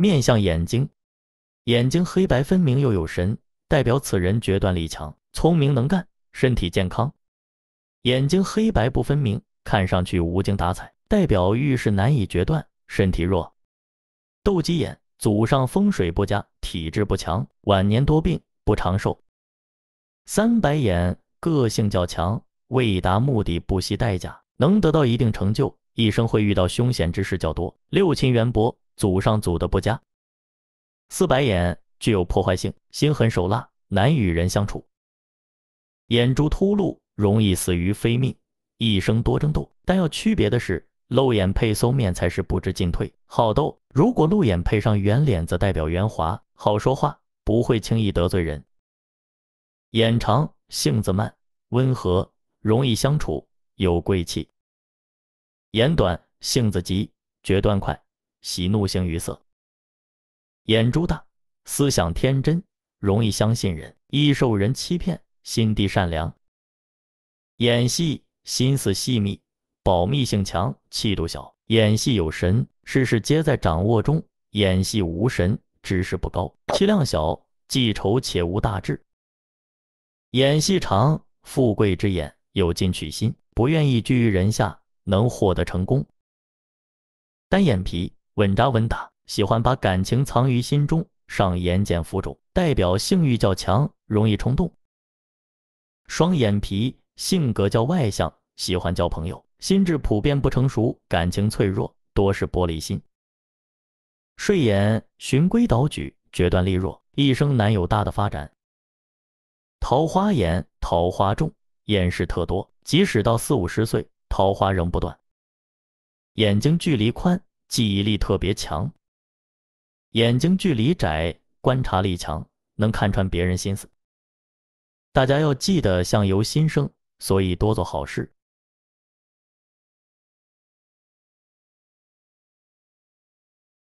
面相眼睛，眼睛黑白分明又有神，代表此人决断力强，聪明能干，身体健康。眼睛黑白不分明，看上去无精打采，代表遇事难以决断，身体弱。斗鸡眼，祖上风水不佳，体质不强，晚年多病，不长寿。三白眼，个性较强，为达目的不惜代价，能得到一定成就，一生会遇到凶险之事较多。六亲缘薄。祖上祖的不佳，四白眼具有破坏性，心狠手辣，难与人相处。眼珠突露，容易死于非命，一生多争斗。但要区别的是，露眼配松面才是不知进退、好斗；如果露眼配上圆脸，则代表圆滑、好说话，不会轻易得罪人。眼长，性子慢，温和，容易相处，有贵气；眼短，性子急，决断快。喜怒形于色，眼珠大，思想天真，容易相信人，易受人欺骗，心地善良。演戏心思细密，保密性强，气度小。演戏有神，事事皆在掌握中；演戏无神，知识不高，气量小，记仇且无大志。演戏长，富贵之眼，有进取心，不愿意居于人下，能获得成功。单眼皮。稳扎稳打，喜欢把感情藏于心中；上眼睑浮肿，代表性欲较强，容易冲动。双眼皮，性格较外向，喜欢交朋友，心智普遍不成熟，感情脆弱，多是玻璃心。睡眼，循规蹈矩，决断力弱，一生难有大的发展。桃花眼，桃花重，眼事特多，即使到四五十岁，桃花仍不断。眼睛距离宽。记忆力特别强，眼睛距离窄，观察力强，能看穿别人心思。大家要记得相由心生，所以多做好事。